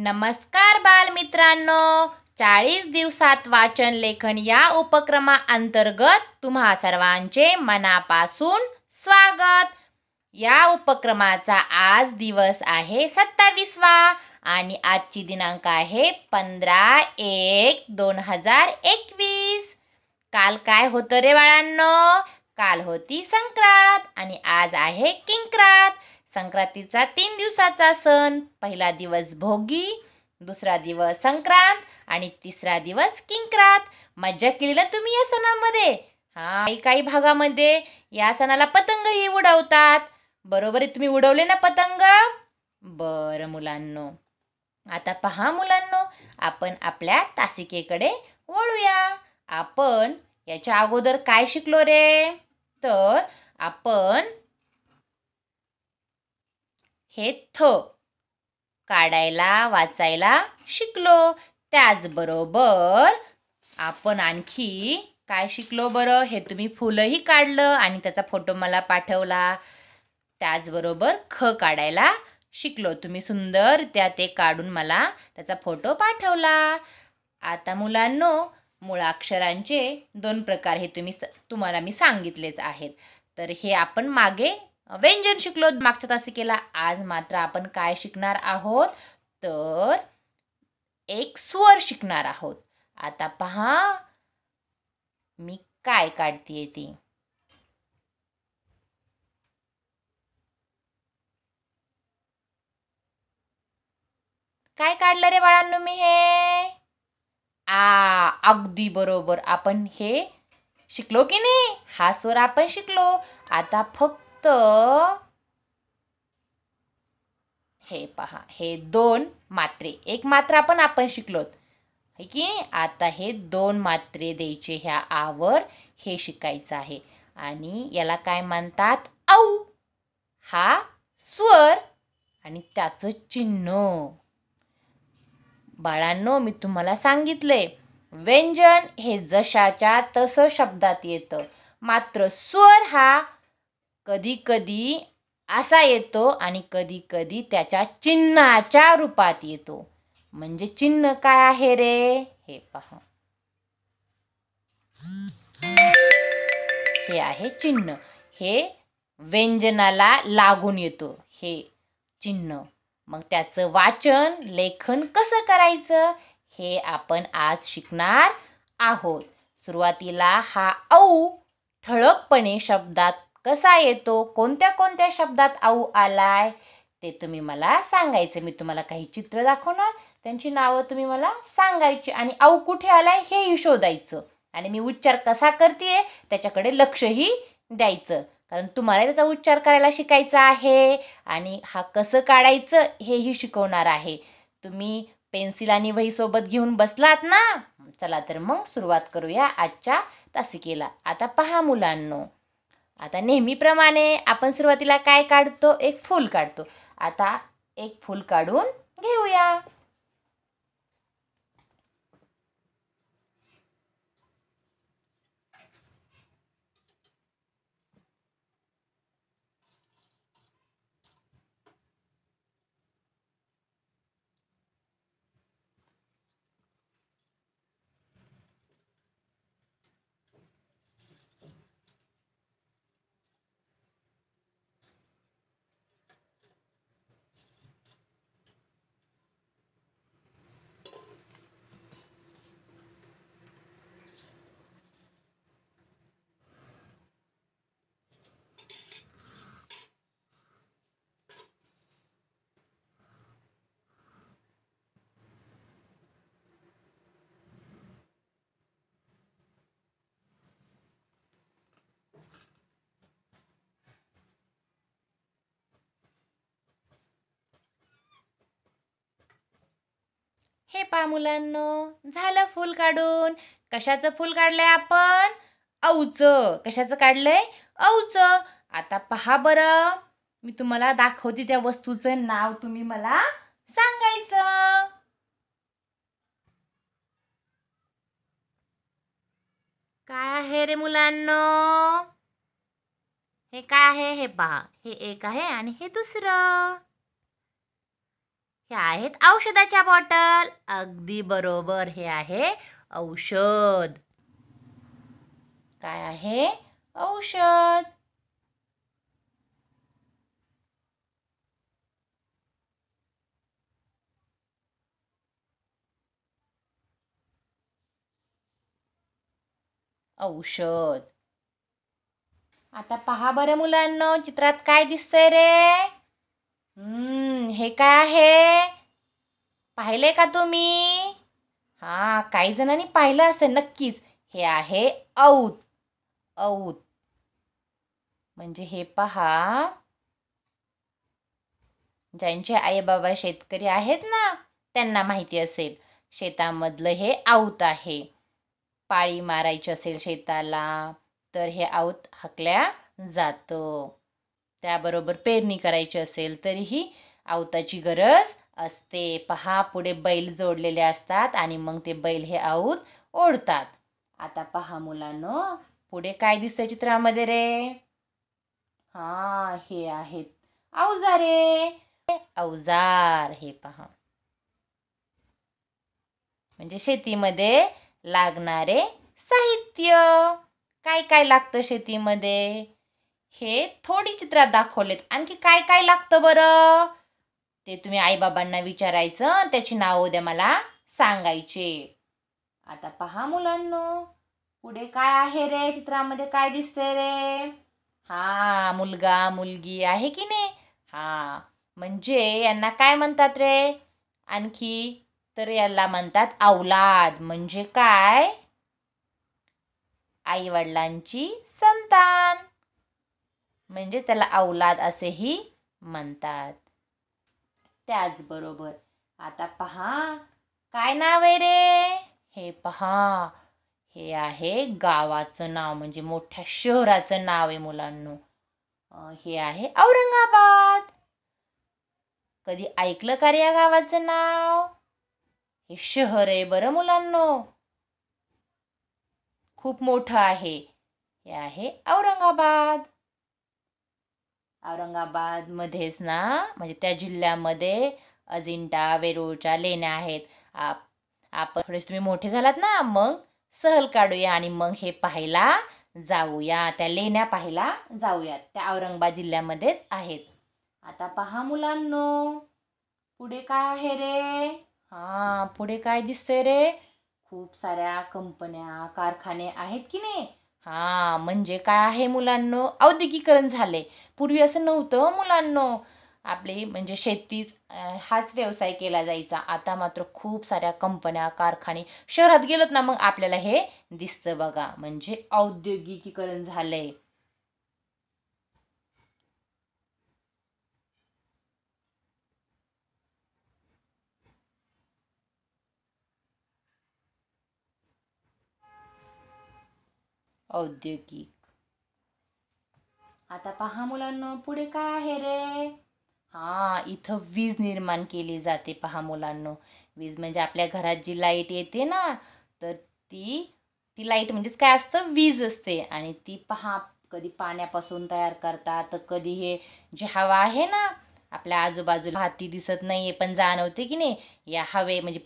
नमस्कार बालमित्रांनो चाळीस दिवसात वाचन लेखन या उपक्रमा अंतर्गत तुम्हा सर्वांचे मनापासून स्वागत या उपक्रमाचा आज दिवस आहे सत्तावीसवा आणि आजची दिनांक आहे पंधरा एक दोन हजार एकवीस काल काय होतं रे बाळांनो काल होती संक्रांत आणि आज आहे किंक्रांत संक्रांतीचा तीन दिवसाचा सण पहिला दिवस भोगी दुसरा दिवस संक्रांत आणि तिसरा दिवस किंक्रांत मज्जा केली ना तुम्ही या सणामध्ये हा काही भागामध्ये या सणाला पतंगही उडवतात बरोबर तुम्ही उडवले ना पतंग बर मुलांनो आता पहा मुलांनो आपण आपल्या तासिकेकडे वळूया आपण याच्या अगोदर काय शिकलो रे तर आपण हे थ काढायला वाचायला शिकलो त्याचबरोबर आपण आणखी काय शिकलो बरं हे तुम्ही फुलंही काढलं आणि त्याचा फोटो मला पाठवला त्याचबरोबर ख काढायला शिकलो तुम्ही सुंदर त्या ते काढून मला त्याचा फोटो पाठवला आता मुलांनो मुळाक्षरांचे दोन प्रकार हे तुम्ही तुम्हाला मी सांगितलेच आहेत तर हे आपण मागे व्यंजन शिकलो मागच्या केला आज मात्र आपण काय शिकणार आहोत तर एक स्वर शिकणार आहोत आता पहा मी काय काढतीये ती काय काढलं रे बाळांनो मी हे आ अगदी बरोबर आपण हे शिकलो की नाही हा स्वर आपण शिकलो आता फक्त हे पहा हे दोन मात्रे एक मात्रा पण आपण शिकलोत की आता हे दोन मात्रे द्यायचे ह्या आवर हे शिकायचं आहे आणि याला काय म्हणतात औ हा स्वर आणि त्याचं चिन्ह बाळांनो मी तुम्हाला सांगितले व्यंजन हे जशाच्या तस शब्दात येत मात्र स्वर हा कधी कधी असा येतो आणि कधी कधी त्याच्या चिन्हाच्या रूपात येतो म्हणजे चिन्ह काय आहे रे हे पहा हे आहे चिन्ह हे व्यंजनाला लागून येतो हे चिन्ह मग त्याचं वाचन लेखन कसं करायचं हे आपण आज शिकणार आहोत सुरुवातीला हा औ ठळकपणे शब्दात कसा येतो कोणत्या कोणत्या शब्दात आऊ आलाय ते तुम्ही मला सांगायचं मी तुम्हाला काही चित्र दाखवणार त्यांची नावं तुम्ही मला सांगायची आणि आऊ कुठे आलाय हेही शोधायचं आणि मी उच्चार कसा करते त्याच्याकडे लक्षही द्यायचं कारण तुम्हाला त्याचा उच्चार करायला शिकायचा आहे आणि हा कसं काढायचं हेही शिकवणार आहे तुम्ही पेन्सिल आणि वहीसोबत घेऊन बसलात ना चला तर मग सुरुवात करूया आजच्या तासिकेला आता पहा मुलांना आता नेहमीप्रमाणे आपण सुरुवातीला काय काढतो एक फूल काढतो आता एक फूल काढून घेऊया हे पा मुलांनो झालं फूल काढून कशाचं फूल काढलंय आपण औचं कशाचं काढलंय औचं आता पहा बरं मी तुम्हाला दाखवते त्या वस्तूचं नाव तुम्ही मला सांगायचं काय आहे रे मुलांनो हे काय आहे हे पहा हे एक आहे आणि हे दुसरं हे आहेत औषधाच्या बॉटल अगदी बरोबर हे आहे औषध काय आहे औषध औषध आता पहा बरं मुलांना चित्रात काय दिसतंय रे हे काय आहे पाहिले का तुम्ही हा काही जणांनी पाहिलं असेल नक्कीच हे आहे औत औत म्हणजे हे पहा ज्यांचे आई बाबा शेतकरी आहेत ना त्यांना माहिती असेल शेतामधलं हे आऊत आहे पाळी मारायची असेल शेताला तर हे आऊत हकल्या जातं त्याबरोबर पेरणी करायची असेल तरीही आवताची गरज असते पहा पुढे बैल जोडलेले असतात आणि मग ते बैल हे आऊत ओढतात आता पहा मुलांनो पुढे काय दिसतं चित्रामध्ये रे हा हे आहेत अवजारे अवजार हे पहा म्हणजे शेतीमध्ये लागणारे साहित्य काय काय लागतं शेतीमध्ये हे थोडी चित्रात दाखवलेत आणखी काय काय लागतं बरं ते तुम्ही आईबाबांना विचारायचं त्याची नाव उद्या मला सांगायचे आता पहा मुलांनो पुढे काय आहे रे चित्रामध्ये काय दिसते रे हा मुलगा मुलगी आहे की नाही हा म्हणजे यांना काय म्हणतात रे आणखी तर याला म्हणतात औलाद म्हणजे काय आई वडिलांची संतान म्हणजे त्याला अवलाद असेही म्हणतात त्याचबरोबर आता पहा काय नाव आहे रे हे पहा हे आहे गावाचं नाव म्हणजे मोठ्या शहराचं नाव आहे मुलांनो हे आहे औरंगाबाद कधी ऐकलं का रे या गावाचं नाव हे शहर आहे बरं मुलांनो खूप मोठं आहे हे आहे औरंगाबाद औरंगाबादमध्येच ना म्हणजे त्या जिल्ह्यामध्ये अजिंठा वेरूळच्या लेण्या आहेत आप आपण थोडेसे तुम्ही मोठे झालात ना मग सहल काढूया आणि मग हे पाहायला जाऊया त्या लेण्या पाहायला जाऊयात त्या औरंगाबाद जिल्ह्यामध्येच आहेत आता पहा मुलांनो पुढे काय आहे रे हा पुढे काय दिसतंय रे खूप साऱ्या कंपन्या कारखाने आहेत की नाही हा म्हणजे काय आहे मुलांनो औद्योगिकरण झाले पूर्वी असं नव्हतं हो मुलांनो आपले म्हणजे शेतीच हाच व्यवसाय केला जायचा आता मात्र खूप साऱ्या कंपन्या कारखाने शहरात गेलोत ना मग आपल्याला हे दिसतं बघा म्हणजे औद्योगिकीकरण झालंय औद्योगिक आता पहा मुलांना पुढे काय आहे रे हा इथं वीज निर्माण केली जाते पहा मुलांना वीज म्हणजे आपल्या घरात जी लाईट येते ना तर ती ती लाईट म्हणजेच काय असतं वीज असते आणि ती पहा कधी पाण्यापासून तयार करतात तर कधी हे जे हवा आहे ना आपल्या आजूबाजूला हाती दिसत नाहीये पण जाणवते की नाही या हवे म्हणजे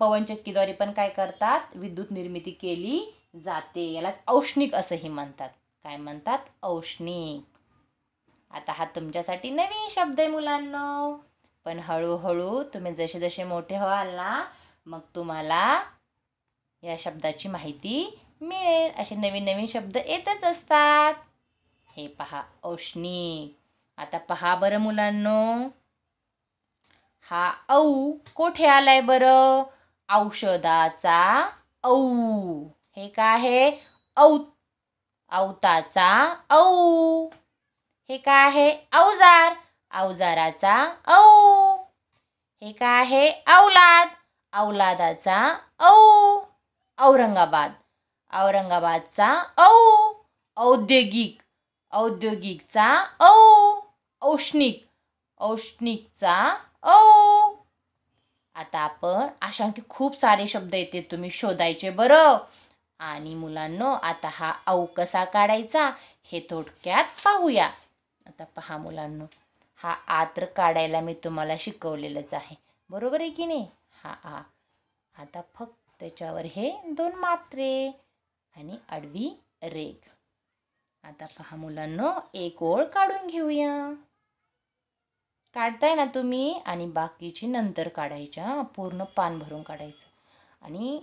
पवनचक्कीद्वारे पण काय करतात विद्युत निर्मिती केली जाते यालाच औष्णिक असंही म्हणतात काय म्हणतात औष्णिक आता हा तुमच्यासाठी नवीन शब्द आहे मुलांनो पण हळूहळू तुम्ही जसे जसे मोठे व्हाल ना मग तुम्हाला या शब्दाची माहिती मिळेल असे नवीन नवीन शब्द येतच असतात हे पहा औष्णिक आता पहा बरं मुलांनो हा औ कोठे आलाय बरं औषधाचा औ हे काय आहे औ औताचा औ हे काय आहे अवजार अवजाराचा औ हे काय आहे औलाद औलादाचा औ औरंगाबाद औरंगाबादचा औ औद्योगिक औद्योगिकचा औ औष्णिक औष्णिकचा औ आता आपण अशा आणखी खूप सारे शब्द येते तुम्ही शोधायचे बरं आणि मुलांनो आता हा औ कसा काढायचा हे थोडक्यात पाहूया आता पहा मुलांनो हा आत्र काढायला मी तुम्हाला शिकवलेलंच आहे बरोबर आहे की नाही हा आ आता फक्त त्याच्यावर हे दोन मात्रे आणि आडवी रेख आता पहा मुलांनो एक ओळ काढून घेऊया काढताय ना तुम्ही आणि बाकीची नंतर काढायच्या पूर्ण पान भरून काढायचं आणि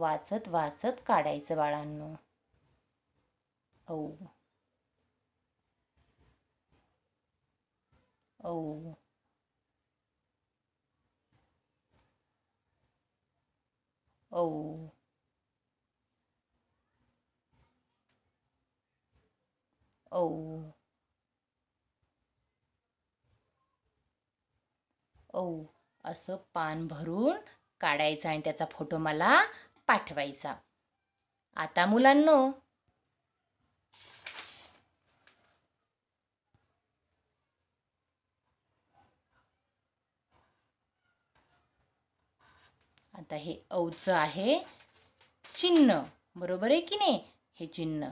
वाचत वाचत काढायचं बाळांनो औ औ औ असं पान भरून काढायचं आणि त्याचा फोटो मला पाठवायचा आता मुलांनो आता हे औचं आहे चिन्ह बरोबर आहे की नाही हे चिन्ह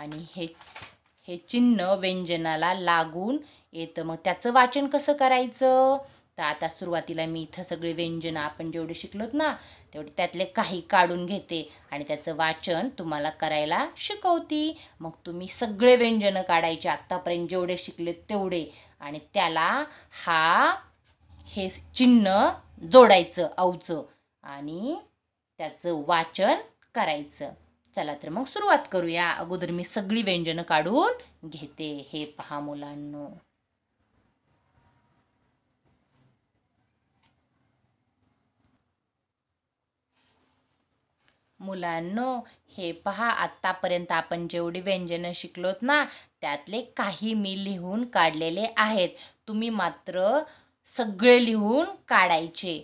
आणि हे हे चिन्ह व्यंजनाला लागून येतं मग त्याचं वाचन कसं करायचं तर आता सुरुवातीला मी इथं सगळी व्यंजनं आपण जेवढे शिकलोत ना तेवढे त्यातले काही काढून घेते आणि त्याचं वाचन तुम्हाला करायला शिकवती मग तुम्ही सगळे व्यंजनं काढायचे आत्तापर्यंत जेवढे शिकलेत तेवढे आणि त्याला हा हे चिन्ह जोडायचं औचं आणि त्याचं वाचन करायचं चला तर मग सुरुवात करूया अगोदर मी सगळी व्यंजनं काढून घेते हे पहा मुलांनो मुलांनो हे पहा आत्तापर्यंत आपण जेवढी व्यंजनं शिकलोत ना त्यातले काही मी लिहून काढलेले आहेत तुम्ही मात्र सगळे लिहून काढायचे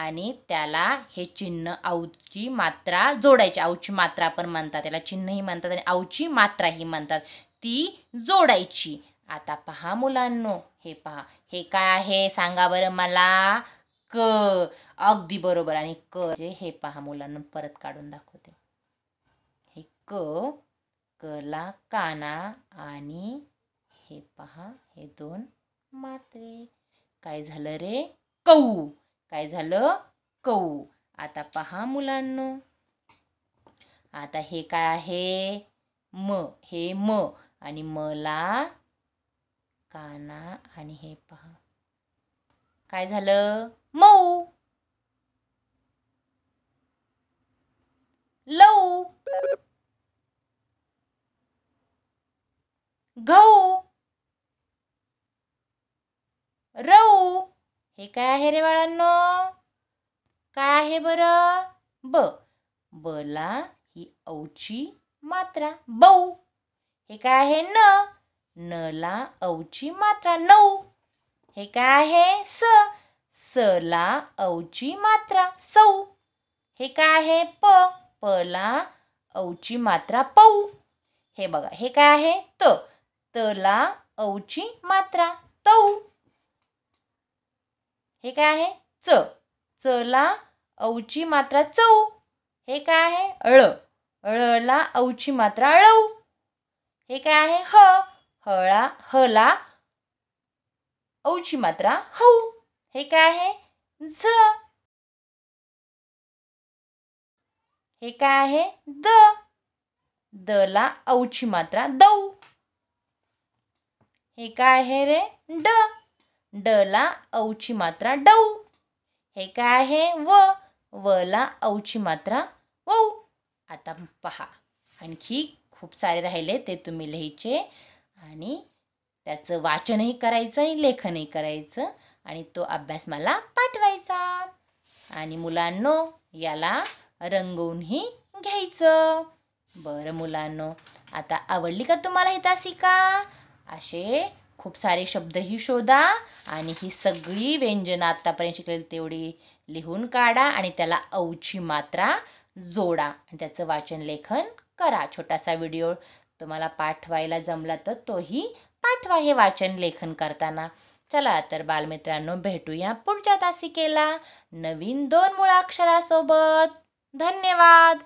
आणि त्याला हे चिन्ह आऊची मात्रा जोडायची आऊची मात्रा पण म्हणतात त्याला चिन्हही म्हणतात आणि आऊची मात्राही म्हणतात ती जोडायची आता पहा मुलांनो हे पहा हे काय आहे सांगा बरं मला क अगदी बरोबर आणि क जे हे पहा मुलांना परत काढून दाखवते हे क कला काना आणि हे पहा हे दोन मात्रे काय झालं रे कऊ काय झालं कऊ आता पहा मुलांनो आता हे काय आहे म हे म आणि मला काना आणि हे पहा काय झालं मऊ लऊ घऊ रऊ हे काय आहे रे बाळांनो काय आहे बर ब बला ही औची मात्रा बऊ हे काय आहे न नला औची मात्रा नऊ हे काय आहे स स ला औची मात्रा सौ हे काय आहे प प ला औची मात्रा पऊ हे बघा हे काय आहे त त ला औची मात्रा तऊ हे काय आहे च च ला औची मात्रा चौ हे काय आहे अळ अळ ला औची मात्रा अळव हे काय आहे ह हळा हला औची मात्रा हौ हे काय आहे झ हे काय आहे द द ला औची मात्रा दौ हे काय आहे रे ड ड ला औची मात्रा डौ हे काय आहे व व ला औची मात्रा वऊ आता पहा आणखी खूप सारे राहिले ते तुम्ही लिहायचे आणि त्याचं वाचनही करायचं आणि लेखनही करायचं आणि तो अभ्यास मला पाठवायचा आणि मुलांनो याला रंगवूनही घ्यायचं बरं मुलांनो आता आवडली का तुम्हाला ही तासिका असे खूप सारे शब्दही शोधा आणि ही सगळी व्यंजनं आत्तापर्यंत शिकलेली तेवढी लिहून काढा आणि त्याला अवची मात्रा जोडा आणि त्याचं वाचन लेखन करा छोटासा व्हिडिओ तुम्हाला पाठवायला जमला तर तोही पाठवा हे वाचन लेखन करताना चला तर बालमित्रांनो भेटूया पुढच्या तासिकेला नवीन दोन मुळाक्षरासोबत धन्यवाद